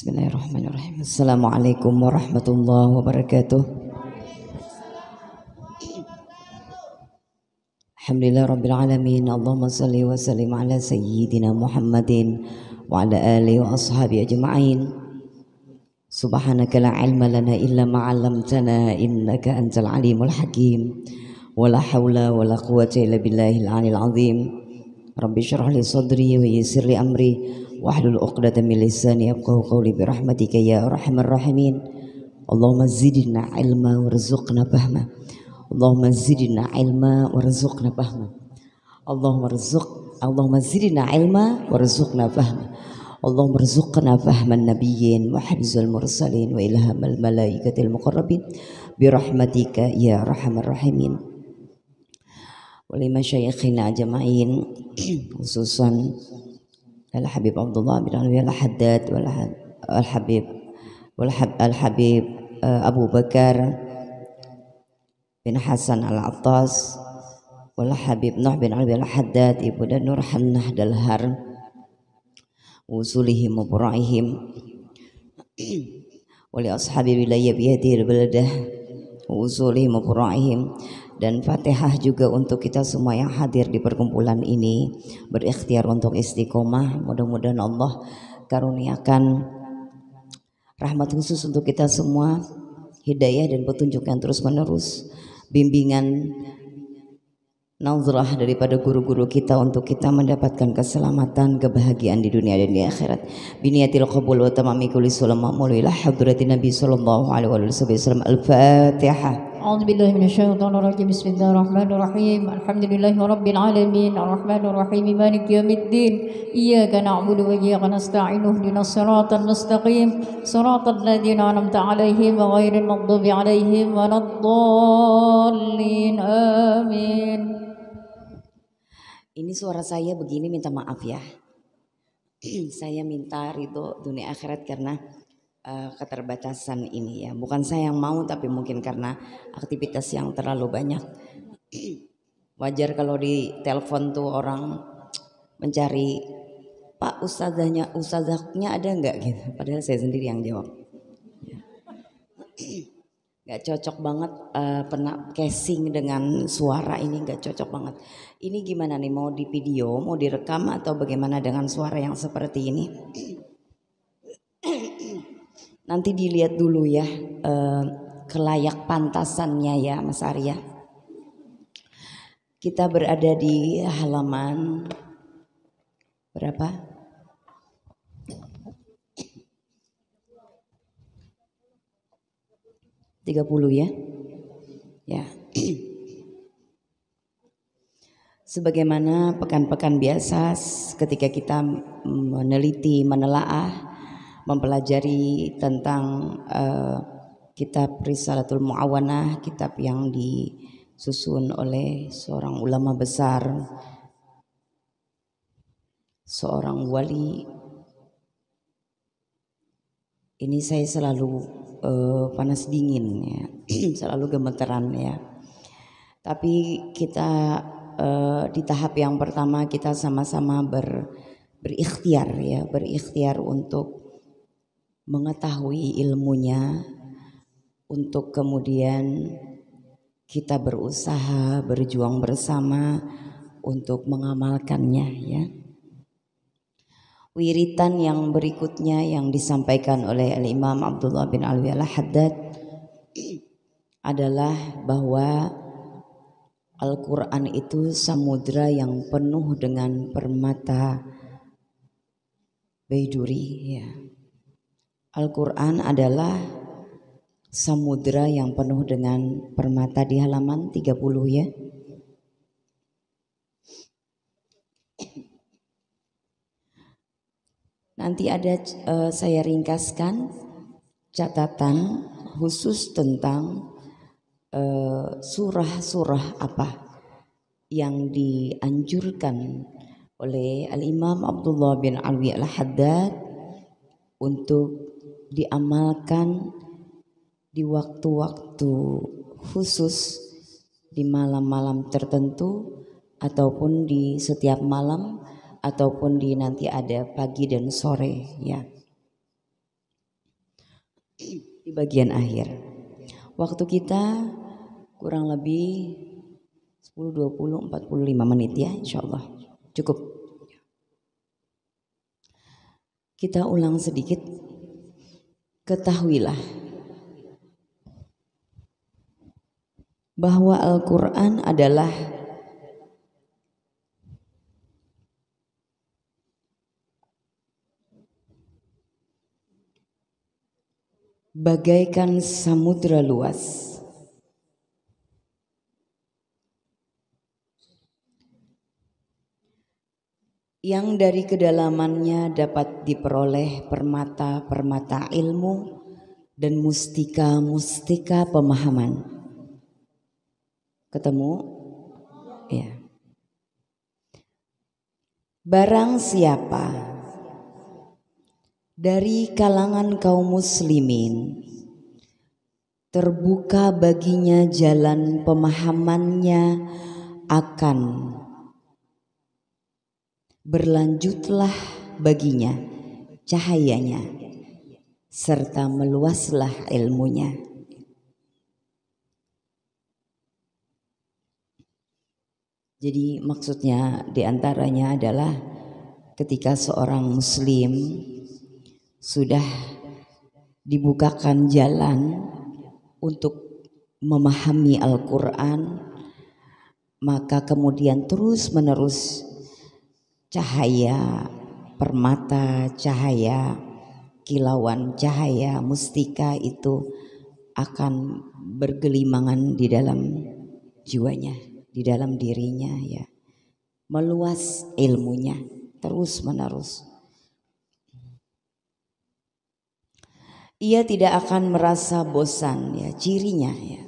Bismillahirrahmanirrahim. Assalamualaikum warahmatullahi wabarakatuh. Alhamdulillah rabbil alamin. Allahumma salli wa sallim ala sayyidina Muhammadin wa ala alihi wa ashabi ajma'in. Subhanaka la ilma lana illa ma 'allamtana innaka antal alimul hakim. Wala haula wala quwwata illa billahil aliyil azim. Rabbi shrah li sadri wa yassir li amri واحلل عقدة من لساني يفقه قولي برحمتك يا أرحم الراحمين اللهم زدنا علما وارزقنا فهما اللهم زدنا علما وارزقنا فهما اللهم ارزق اللهم زدنا علما وارزقنا فهما اللهم ارزقنا فهم النبيين وحفظ المرسلين وإلهام الملائكة المقربين برحمتك يا أرحم الراحمين ولمشايخنا أجمعين خصوصا لا الحبيب عبد الله بن علوية لا حداد ولا الحبيب ولا الحبيب آه، أبو بكر بن حسن العطاس ولا حبيب نوح بن علوية لا حداد إبن نور حنه دلهر وصولهم وبرعهم ولأصحاب ولاية بيده البلدة ووصولهم وبرعهم dan Fatihah juga untuk kita semua yang hadir di perkumpulan ini berikhtiar untuk istiqomah mudah-mudahan Allah karuniakan rahmat khusus untuk kita semua hidayah dan petunjuk yang terus menerus bimbingan nazrah daripada guru-guru kita untuk kita mendapatkan keselamatan, kebahagiaan di dunia dan di akhirat. biniatil qabul wa tamami kulli sulam hadratin Nabi sallallahu alaihi wasallam. Al-Fatihah. أعوذ بالله من الشيطان الرجيم بسم الله الرحمن الرحيم الحمد لله رب العالمين الرحمن الرحيم مالك يوم الدين إياك نعبد وإياك نستعين اهدنا الصراط المستقيم صراط الذين أنعمت عليهم غير المغضوب عليهم ولا الضالين آمين Ini suara saya begini minta maaf ya. saya minta ridho dunia akhirat karena uh, keterbatasan ini ya. Bukan saya yang mau tapi mungkin karena aktivitas yang terlalu banyak. Wajar kalau di telepon tuh orang mencari Pak ustazahnya ustazahnya ada nggak gitu. Padahal saya sendiri yang jawab. Ya. Gak cocok banget uh, pernah casing dengan suara ini gak cocok banget. Ini gimana nih mau di video, mau direkam atau bagaimana dengan suara yang seperti ini? Nanti dilihat dulu ya eh, kelayak pantasannya ya Mas Arya. Kita berada di halaman berapa? Tiga puluh ya. Ya. Sebagaimana pekan-pekan biasa ketika kita meneliti, menelaah mempelajari tentang uh, kitab Risalatul Muawanah, kitab yang disusun oleh seorang ulama besar, seorang wali. Ini saya selalu uh, panas dingin ya, selalu gemeteran ya. Tapi kita uh, di tahap yang pertama kita sama-sama ber berikhtiar ya, berikhtiar untuk mengetahui ilmunya untuk kemudian kita berusaha berjuang bersama untuk mengamalkannya ya. Wiritan yang berikutnya yang disampaikan oleh Al-Imam Abdullah bin Alwi al-Haddad adalah bahwa Al-Quran itu samudra yang penuh dengan permata Beiduri ya Al-Quran adalah samudra yang penuh dengan permata di halaman 30 ya. Nanti ada uh, saya ringkaskan catatan khusus tentang eh, surah-surah apa yang dianjurkan oleh Al-Imam Abdullah bin Alwi Al-Haddad untuk diamalkan di waktu-waktu khusus di malam-malam tertentu ataupun di setiap malam ataupun di nanti ada pagi dan sore ya. Di bagian akhir. Waktu kita kurang lebih 10, 20, 45 menit ya insya Allah. Cukup. Kita ulang sedikit Ketahuilah bahwa Al-Quran adalah bagaikan samudra luas. yang dari kedalamannya dapat diperoleh permata-permata ilmu dan mustika-mustika pemahaman. Ketemu? Ya. Barang siapa dari kalangan kaum muslimin terbuka baginya jalan pemahamannya akan berlanjutlah baginya cahayanya serta meluaslah ilmunya. Jadi maksudnya diantaranya adalah ketika seorang muslim sudah dibukakan jalan untuk memahami Al-Quran maka kemudian terus menerus cahaya permata cahaya kilauan cahaya mustika itu akan bergelimangan di dalam jiwanya di dalam dirinya ya meluas ilmunya terus menerus ia tidak akan merasa bosan ya cirinya ya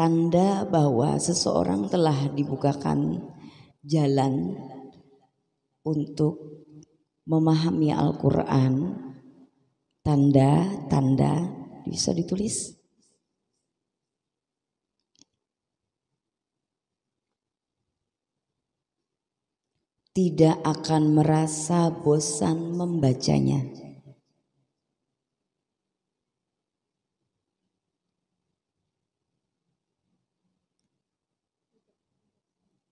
tanda bahwa seseorang telah dibukakan jalan untuk memahami Al-Quran, tanda-tanda bisa ditulis. Tidak akan merasa bosan membacanya.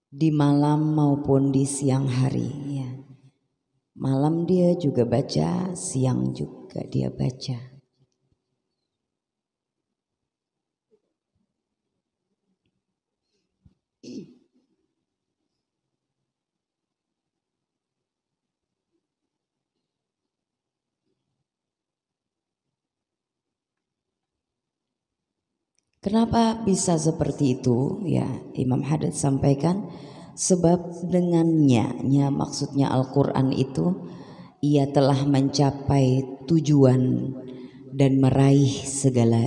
di malam maupun di siang hari ya. Malam dia juga baca, siang juga dia baca. Kenapa bisa seperti itu? Ya, Imam Hadid sampaikan sebab dengannya, ya maksudnya Al-Qur'an itu ia telah mencapai tujuan dan meraih segala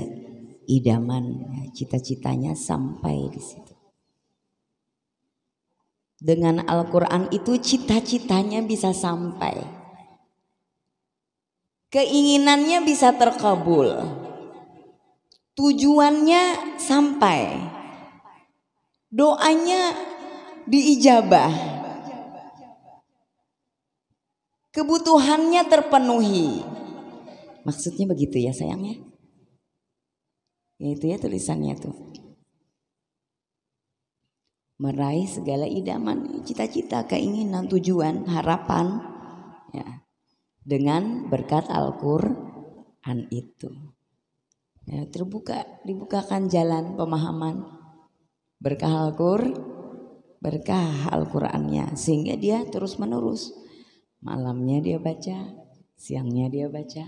idaman cita-citanya sampai di situ. Dengan Al-Qur'an itu cita-citanya bisa sampai. Keinginannya bisa terkabul tujuannya sampai, doanya diijabah, kebutuhannya terpenuhi. Maksudnya begitu ya sayangnya. Ya itu ya tulisannya tuh. Meraih segala idaman, cita-cita, keinginan, tujuan, harapan. Ya. Dengan berkat Al-Quran itu. Ya, terbuka, dibukakan jalan pemahaman berkah Al-Qur, berkah Al-Qur'annya sehingga dia terus menerus. Malamnya dia baca, siangnya dia baca,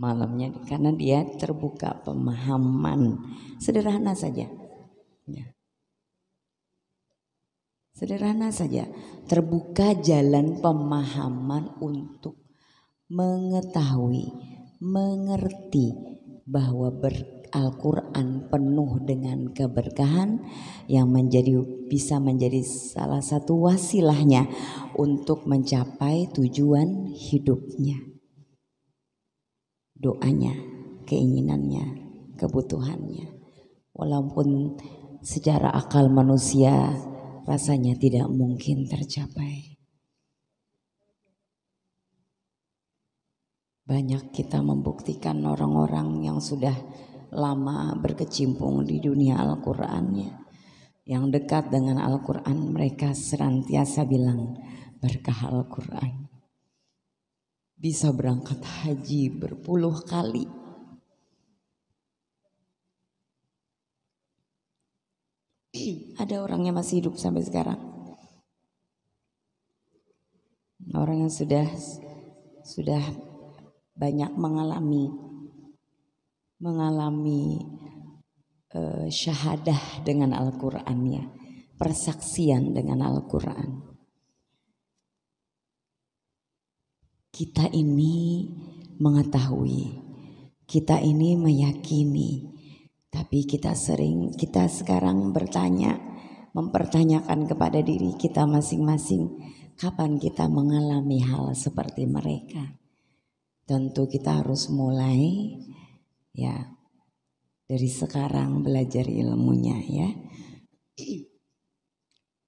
malamnya karena dia terbuka pemahaman. Sederhana saja. Ya. Sederhana saja, terbuka jalan pemahaman untuk mengetahui, mengerti bahwa Al-Quran penuh dengan keberkahan yang menjadi bisa menjadi salah satu wasilahnya untuk mencapai tujuan hidupnya. Doanya, keinginannya, kebutuhannya. Walaupun secara akal manusia rasanya tidak mungkin tercapai. banyak kita membuktikan orang-orang yang sudah lama berkecimpung di dunia al qurannya Yang dekat dengan Al-Quran mereka serantiasa bilang berkah Al-Quran. Bisa berangkat haji berpuluh kali. Ada orang yang masih hidup sampai sekarang. Orang yang sudah sudah banyak mengalami mengalami uh, syahadah dengan Al-Qur'an ya. persaksian dengan Al-Qur'an. Kita ini mengetahui, kita ini meyakini, tapi kita sering kita sekarang bertanya, mempertanyakan kepada diri kita masing-masing kapan kita mengalami hal seperti mereka tentu kita harus mulai ya dari sekarang belajar ilmunya ya.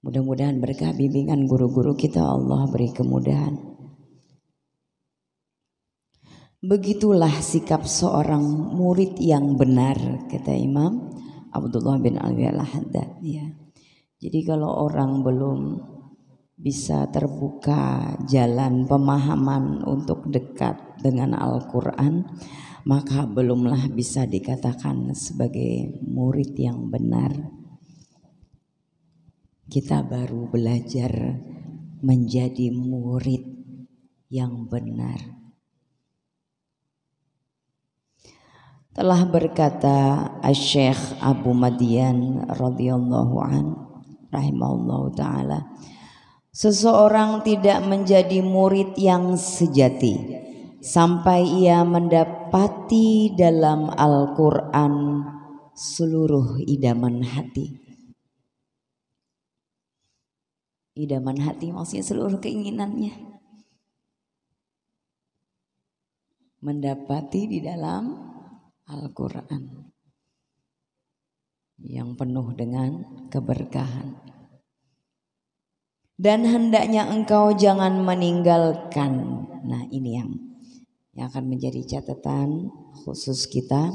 Mudah-mudahan berkah bimbingan guru-guru kita Allah beri kemudahan. Begitulah sikap seorang murid yang benar kata Imam Abdullah bin Alwi al -Haddad, ya. Jadi kalau orang belum bisa terbuka jalan pemahaman untuk dekat dengan Al-Quran, maka belumlah bisa dikatakan sebagai murid yang benar. Kita baru belajar menjadi murid yang benar. Telah berkata Syekh Abu Madian radhiyallahu an rahimallahu taala, Seseorang tidak menjadi murid yang sejati sampai ia mendapati dalam Al-Quran seluruh idaman hati. Idaman hati maksudnya seluruh keinginannya. Mendapati di dalam Al-Quran yang penuh dengan keberkahan dan hendaknya engkau jangan meninggalkan. Nah, ini yang yang akan menjadi catatan khusus kita.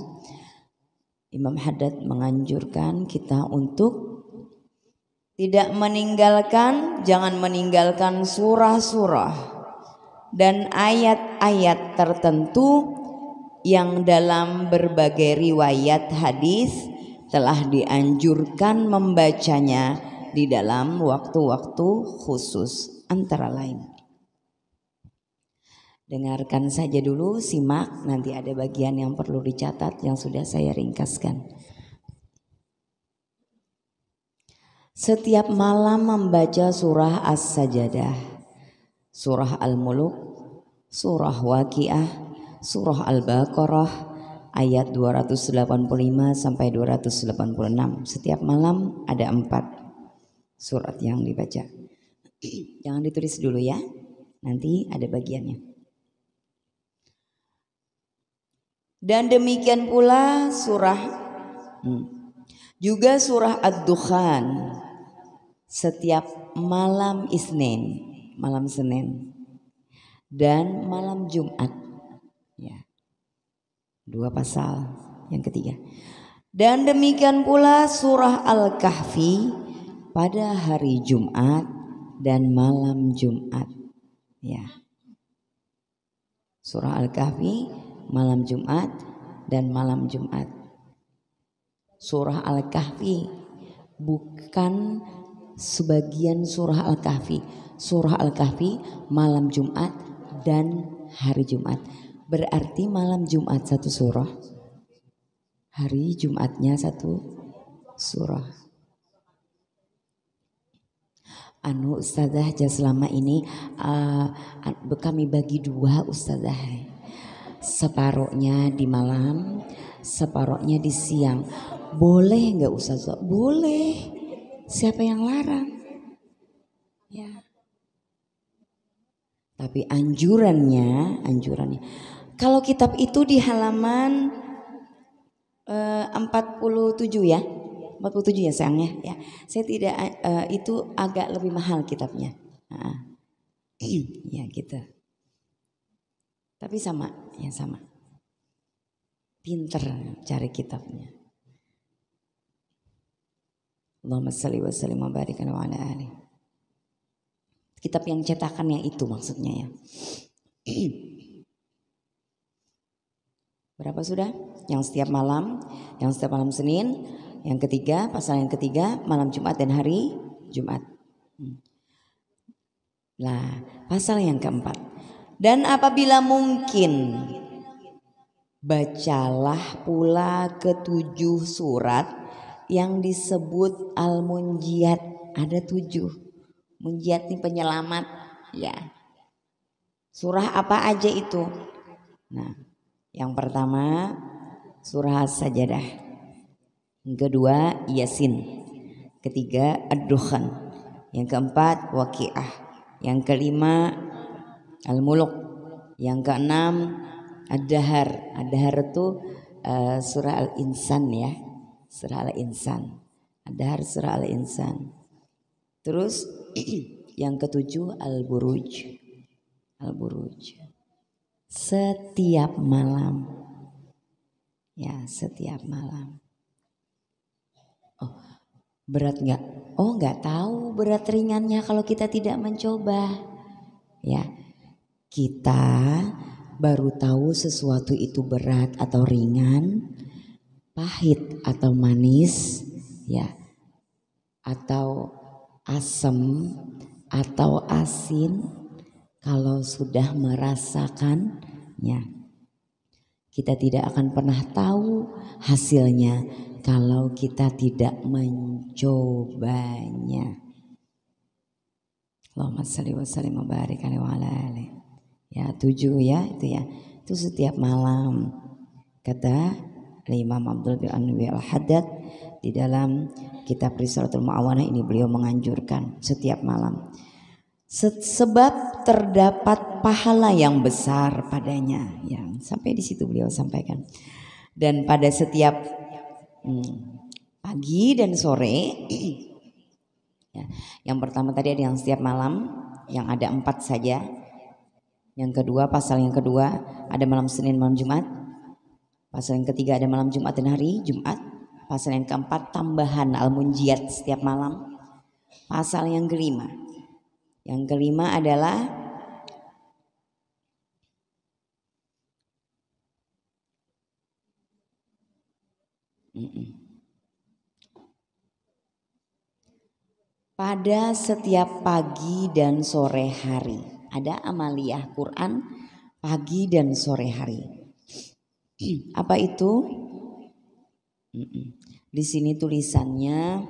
Imam Haddad menganjurkan kita untuk tidak meninggalkan, jangan meninggalkan surah-surah dan ayat-ayat tertentu yang dalam berbagai riwayat hadis telah dianjurkan membacanya di dalam waktu-waktu khusus antara lain. Dengarkan saja dulu, simak nanti ada bagian yang perlu dicatat yang sudah saya ringkaskan. Setiap malam membaca surah As-Sajadah, surah Al-Muluk, surah Waqiah, surah Al-Baqarah, ayat 285 sampai 286. Setiap malam ada empat surat yang dibaca. Jangan ditulis dulu ya, nanti ada bagiannya. Dan demikian pula surah hmm, juga surah Ad-Dukhan setiap malam Isnin, malam Senin dan malam Jumat. Ya. Dua pasal yang ketiga. Dan demikian pula surah Al-Kahfi pada hari Jumat dan malam Jumat. Ya. Surah Al-Kahfi malam Jumat dan malam Jumat. Surah Al-Kahfi bukan sebagian surah Al-Kahfi. Surah Al-Kahfi malam Jumat dan hari Jumat. Berarti malam Jumat satu surah. Hari Jumatnya satu surah anu ustazah aja selama ini uh, kami bagi dua ustazah separohnya di malam separohnya di siang boleh nggak ustazah boleh siapa yang larang ya tapi anjurannya anjurannya kalau kitab itu di halaman eh, uh, 47 ya 47 ya sayangnya ya. Saya tidak uh, itu agak lebih mahal kitabnya. Nah, ya gitu. Tapi sama, ya sama. Pinter cari kitabnya. Allahumma salli wa sallim wa barik ala ali. Kitab yang cetakan yang itu maksudnya ya. Berapa sudah? Yang setiap malam, yang setiap malam Senin, yang ketiga, pasal yang ketiga malam Jumat dan hari Jumat. Nah, pasal yang keempat. Dan apabila mungkin bacalah pula ketujuh surat yang disebut Al-Munjiat. Ada tujuh. Munjiat ini penyelamat. Ya. Surah apa aja itu? Nah, yang pertama surah Sajadah. Yang kedua Yasin. Ketiga Ad-Dukhan. Yang keempat Waqi'ah. Yang kelima Al-Muluk. Yang keenam Ad-Dahar. Ad-Dahar itu uh, surah Al-Insan ya. Surah Al-Insan. Ad-Dahar surah Al-Insan. Terus yang ketujuh Al-Buruj. Al-Buruj. Setiap malam. Ya, setiap malam. Oh, berat nggak? Oh nggak tahu berat ringannya kalau kita tidak mencoba. Ya, kita baru tahu sesuatu itu berat atau ringan, pahit atau manis, ya, atau asam atau asin kalau sudah merasakannya. Kita tidak akan pernah tahu hasilnya kalau kita tidak mencobanya. Allahumma salli wa sallim wa barik Ya tujuh ya itu ya. Itu setiap malam. Kata Imam Abdul bin Anwi al-Haddad di dalam kitab Risalatul Maawana ini beliau menganjurkan setiap malam. Sebab terdapat pahala yang besar padanya. Yang sampai di situ beliau sampaikan. Dan pada setiap pagi dan sore. ya, yang pertama tadi ada yang setiap malam, yang ada empat saja. Yang kedua, pasal yang kedua ada malam Senin, malam Jumat. Pasal yang ketiga ada malam Jumat dan hari Jumat. Pasal yang keempat tambahan Al-Munjiat setiap malam. Pasal yang kelima. Yang kelima adalah Pada setiap pagi dan sore hari ada amaliyah Quran pagi dan sore hari. Apa itu? Di sini tulisannya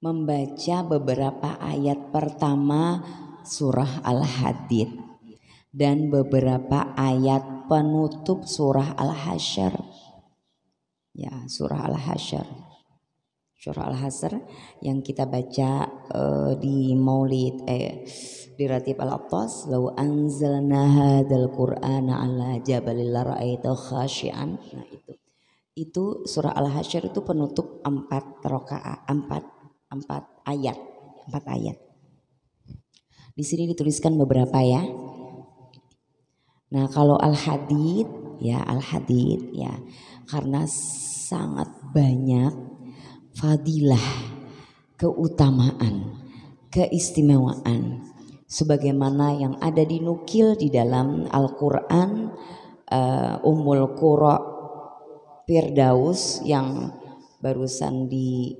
membaca beberapa ayat pertama surah Al-Hadid dan beberapa ayat penutup surah Al-Hasyr. Ya, surah Al-Hasyr. Surah Al-Hasyr yang kita baca uh, di Maulid eh di Ratib Al-Attas, "Lau anzalna hadzal Qur'ana 'ala jabalil ra'aitahu khashian." Nah, itu. Itu surah Al-Hasyr itu penutup empat rakaat, empat empat ayat, empat ayat. Di sini dituliskan beberapa ya. Nah kalau al-hadid ya al-hadid ya karena sangat banyak fadilah, keutamaan, keistimewaan sebagaimana yang ada dinukil di dalam Al-Qur'an uh, Ummul Qura Firdaus yang barusan di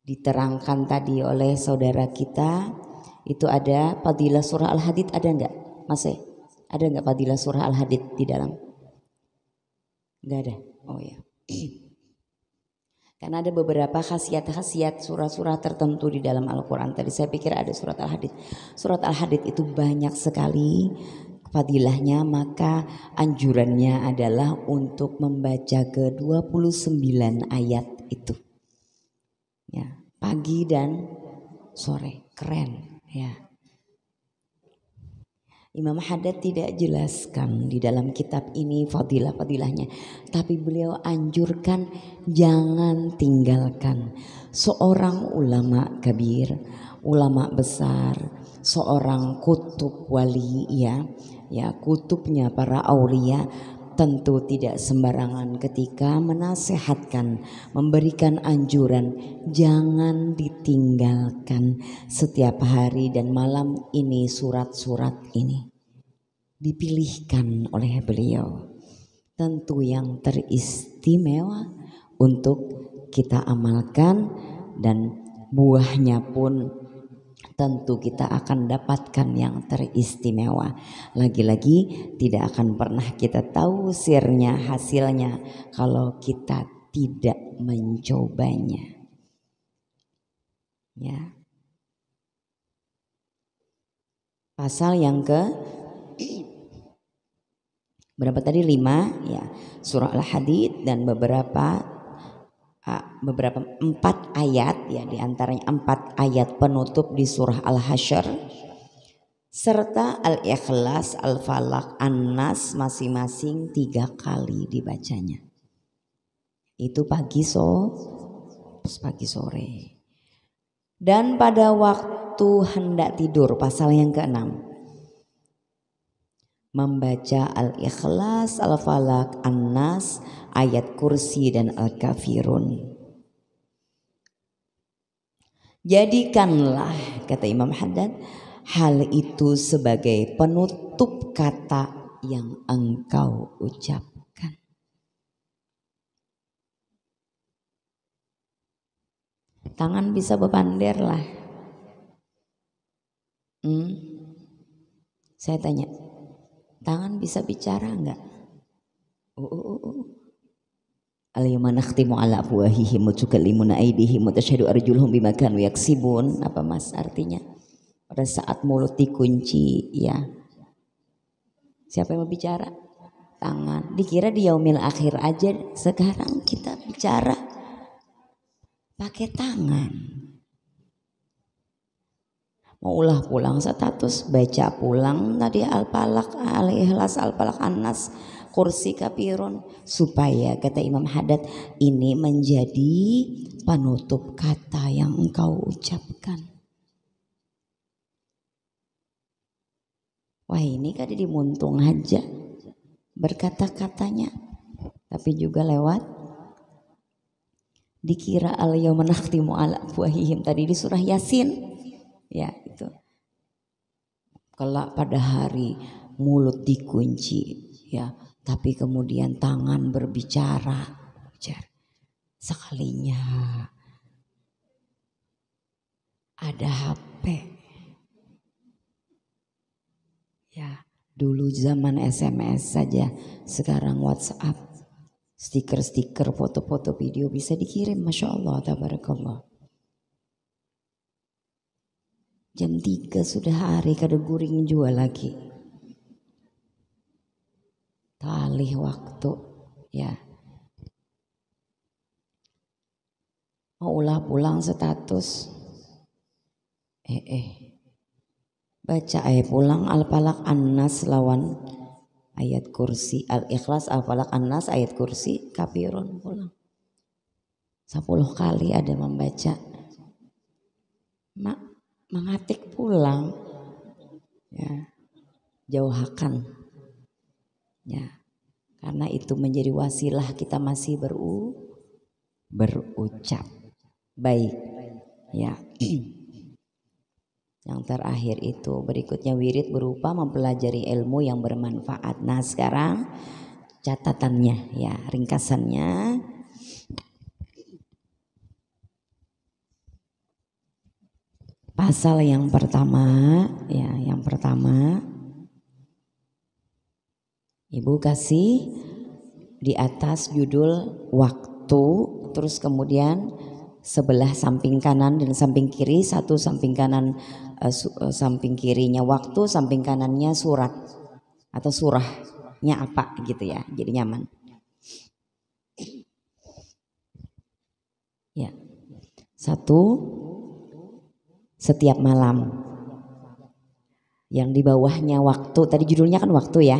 diterangkan tadi oleh saudara kita itu ada fadilah surah Al-Hadid ada enggak? Masih? E? Ada nggak fadilah surah Al-Hadid di dalam? Nggak ada. Oh ya. Karena ada beberapa khasiat-khasiat surah-surah tertentu di dalam Al-Quran. Tadi saya pikir ada surat Al-Hadid. Surat Al-Hadid itu banyak sekali fadilahnya maka anjurannya adalah untuk membaca ke 29 ayat itu. Ya, pagi dan sore. Keren ya. Imam Haddad tidak jelaskan di dalam kitab ini fadilah-fadilahnya. Tapi beliau anjurkan jangan tinggalkan. Seorang ulama kabir, ulama besar, seorang kutub wali ya, ya kutubnya para aulia tentu tidak sembarangan ketika menasehatkan, memberikan anjuran, jangan ditinggalkan setiap hari dan malam ini surat-surat ini dipilihkan oleh beliau. Tentu yang teristimewa untuk kita amalkan dan buahnya pun tentu kita akan dapatkan yang teristimewa. Lagi-lagi tidak akan pernah kita tahu sirnya, hasilnya kalau kita tidak mencobanya. Ya. Pasal yang ke berapa tadi lima ya surah al hadid dan beberapa beberapa empat ayat ya diantaranya empat ayat penutup di surah Al-Hasyr serta Al-Ikhlas, Al-Falak, An-Nas masing-masing tiga kali dibacanya. Itu pagi so, pagi sore. Dan pada waktu hendak tidur pasal yang keenam membaca Al-Ikhlas, Al-Falak, An-Nas ayat kursi dan Al-Kafirun. Jadikanlah, kata Imam Haddad, hal itu sebagai penutup kata yang engkau ucapkan. Tangan bisa bepander lah. Hmm. Saya tanya, tangan bisa bicara enggak? Oh, oh, oh. oh. Alayma nakhtimu ala afwahihim wa tukallimuna aydihim wa tashhadu arjuluhum bima kanu yaksibun. Apa Mas artinya? Pada saat mulut dikunci, ya. Siapa yang mau bicara? Tangan. Dikira di yaumil akhir aja. Sekarang kita bicara pakai tangan. Mau ulah pulang status baca pulang tadi al-falaq al-ikhlas al-falaq an-nas. al falaq al ikhlas al falaq an nas al kursi kapiron supaya kata Imam Haddad ini menjadi penutup kata yang engkau ucapkan. Wah ini kan di muntung aja berkata-katanya tapi juga lewat dikira al yaumanaktimu ala buahihim tadi di surah yasin ya itu kelak pada hari mulut dikunci ya tapi kemudian tangan berbicara. Sekalinya ada HP. Ya, dulu zaman SMS saja, sekarang WhatsApp. Stiker-stiker, foto-foto, video bisa dikirim. Masya Allah, tabarakallah. Jam tiga sudah hari, kada guring jual lagi tali waktu ya mau ulah pulang status eh eh baca ayat pulang al-falak an lawan ayat kursi al-ikhlas al-falak an ayat kursi kafirun pulang sepuluh kali ada membaca mak mengatik pulang ya jauhakan Ya. Karena itu menjadi wasilah kita masih beru berucap baik. Ya. Yang terakhir itu berikutnya wirid berupa mempelajari ilmu yang bermanfaat. Nah, sekarang catatannya ya, ringkasannya pasal yang pertama ya, yang pertama Ibu kasih di atas judul waktu, terus kemudian sebelah samping kanan dan samping kiri, satu samping kanan uh, su, uh, samping kirinya waktu, samping kanannya surat atau surahnya apa gitu ya. Jadi nyaman. Ya. Satu setiap malam. Yang di bawahnya waktu, tadi judulnya kan waktu ya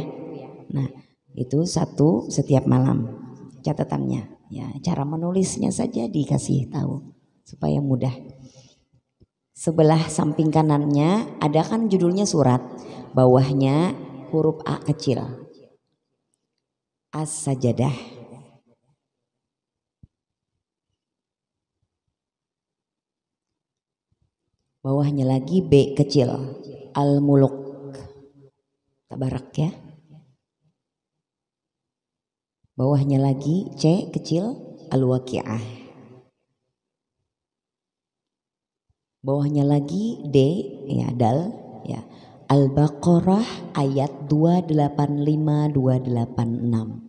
Nah, itu satu setiap malam catatannya. Ya, cara menulisnya saja dikasih tahu supaya mudah. Sebelah samping kanannya ada kan judulnya surat, bawahnya huruf A kecil. As-sajadah. Bawahnya lagi B kecil, Al-Muluk. Tabarak ya. Bawahnya lagi C kecil al-waqi'ah. Bawahnya lagi D ya dal ya. Al-Baqarah ayat 285 286.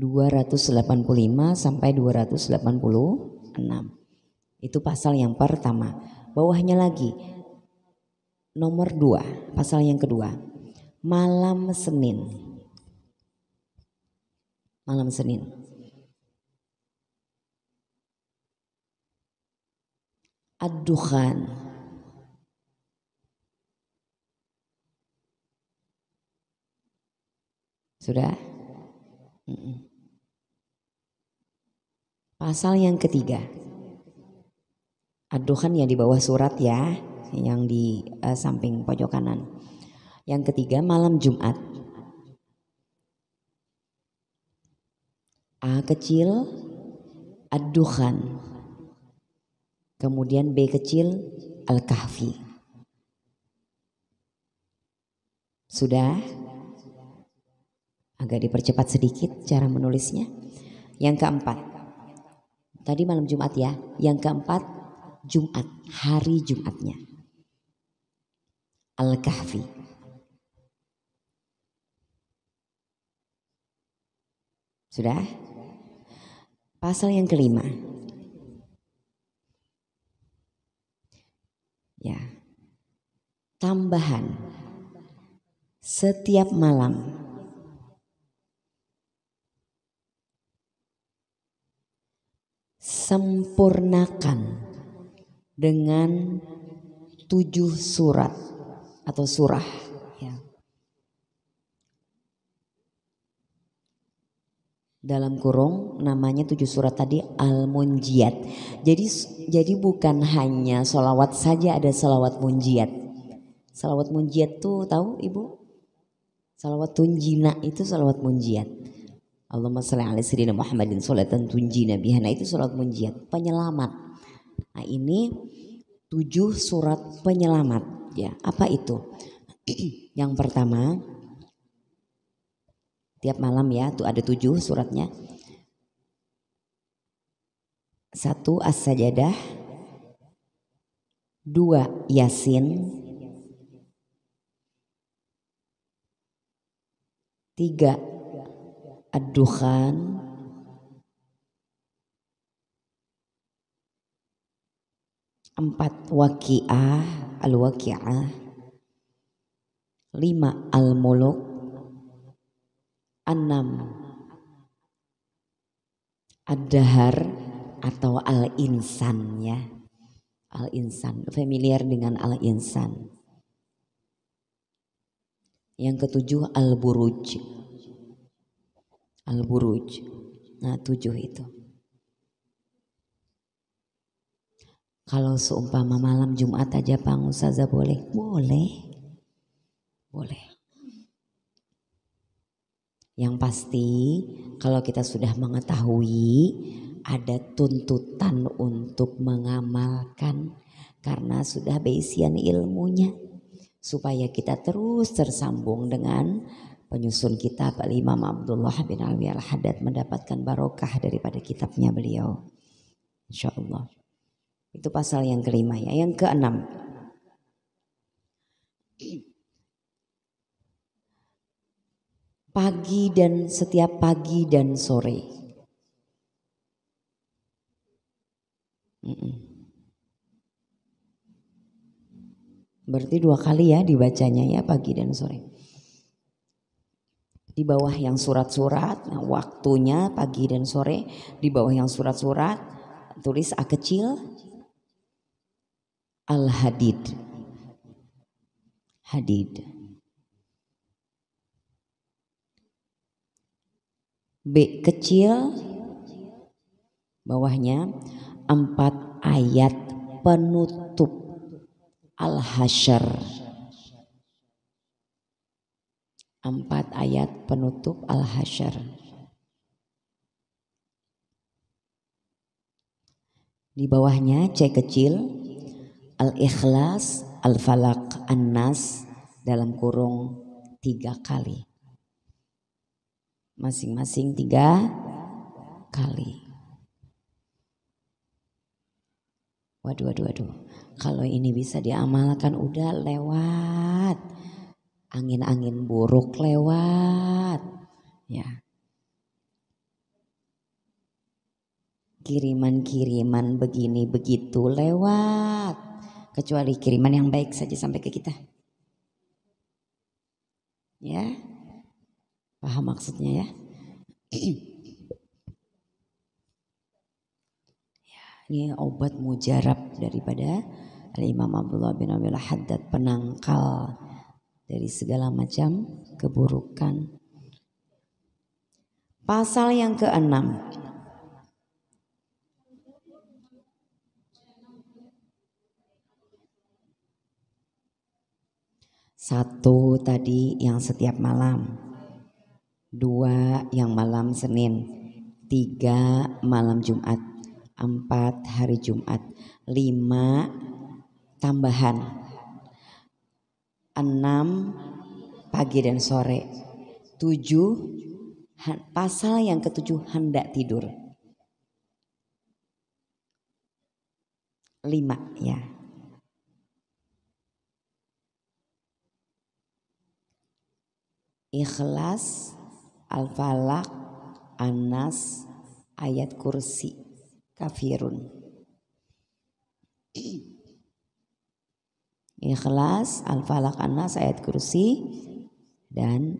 Dua ratus delapan puluh lima sampai dua ratus delapan puluh enam. Itu pasal yang pertama. Bawahnya lagi nomor dua pasal yang kedua malam Senin malam Senin Ad-Dukhan Sudah? Pasal yang ketiga aduhan yang di bawah surat ya, yang di uh, samping pojok kanan. Yang ketiga malam Jumat. A kecil aduhan Kemudian B kecil Al-Kahfi. Sudah? Agak dipercepat sedikit cara menulisnya. Yang keempat. Tadi malam Jumat ya. Yang keempat Jumat, hari Jumatnya. Al-Kahfi. Sudah? Pasal yang kelima. Ya. Tambahan. Setiap malam sempurnakan dengan tujuh surat atau surah. Ya. Dalam kurung namanya tujuh surat tadi Al-Munjiat. Jadi jadi bukan hanya solawat saja ada solawat munjiat. Salawat munjiat tuh tahu ibu? Salawat tunjina itu salawat munjiat. Allahumma salli ala sayyidina Muhammadin salatan tunjina bihana itu salawat munjiat. Penyelamat Nah, ini tujuh surat penyelamat ya. Apa itu? Yang pertama tiap malam ya, tuh ada tujuh suratnya. Satu As-Sajadah, dua Yasin, tiga Ad-Dukhan, empat waki'ah al-waki'ah lima al-muluk enam ad atau al-insan ya al-insan familiar dengan al-insan yang ketujuh al-buruj al-buruj nah tujuh itu Kalau seumpama malam Jumat aja Pak saja boleh? Boleh. Boleh. Yang pasti kalau kita sudah mengetahui ada tuntutan untuk mengamalkan karena sudah beisian ilmunya supaya kita terus tersambung dengan penyusun kitab Al Imam Abdullah bin Alwi Al Haddad mendapatkan barokah daripada kitabnya beliau. Insya Allah. Itu pasal yang kelima ya. Yang keenam. Pagi dan setiap pagi dan sore. Berarti dua kali ya dibacanya ya pagi dan sore. Di bawah yang surat-surat, nah waktunya pagi dan sore. Di bawah yang surat-surat, tulis A kecil, al-hadid. Hadid. B kecil bawahnya empat ayat penutup al-hasyr. Empat ayat penutup al-hasyr. Di bawahnya C kecil Al-Ikhlas, Al-Falaq, An-Nas dalam kurung tiga kali. Masing-masing tiga kali. Waduh, waduh, waduh. Kalau ini bisa diamalkan udah lewat. Angin-angin buruk lewat. Ya. Kiriman-kiriman begini begitu lewat kecuali kiriman yang baik saja sampai ke kita. Ya, paham maksudnya ya. ya ini obat mujarab daripada Al-Imam Abdullah bin Abil Haddad penangkal dari segala macam keburukan. Pasal yang keenam, Satu tadi yang setiap malam, dua yang malam Senin, tiga malam Jumat, empat hari Jumat, lima tambahan, enam pagi dan sore, tujuh pasal yang ketujuh hendak tidur. Lima ya. Ikhlas, Al-Falaq, Anas, ayat kursi, kafirun. Ikhlas, Al-Falaq, Anas, ayat kursi, dan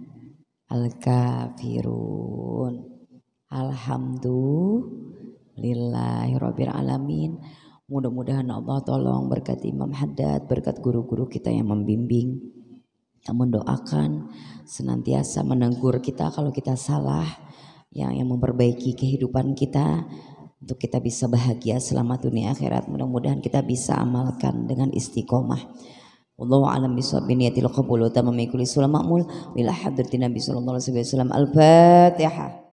Al-Kafirun. Alhamdulillahirabbil alamin. Mudah-mudahan Allah tolong berkat Imam Haddad, berkat guru-guru kita yang membimbing yang mendoakan, senantiasa menegur kita kalau kita salah, yang yang memperbaiki kehidupan kita untuk kita bisa bahagia selama dunia akhirat. Mudah-mudahan kita bisa amalkan dengan istiqomah. Allah a'lam bishawab bi niyatil qabul wa tamami sulamakmul bila ma'mul hadratin Nabi sallallahu alaihi wasallam. Al-Fatihah.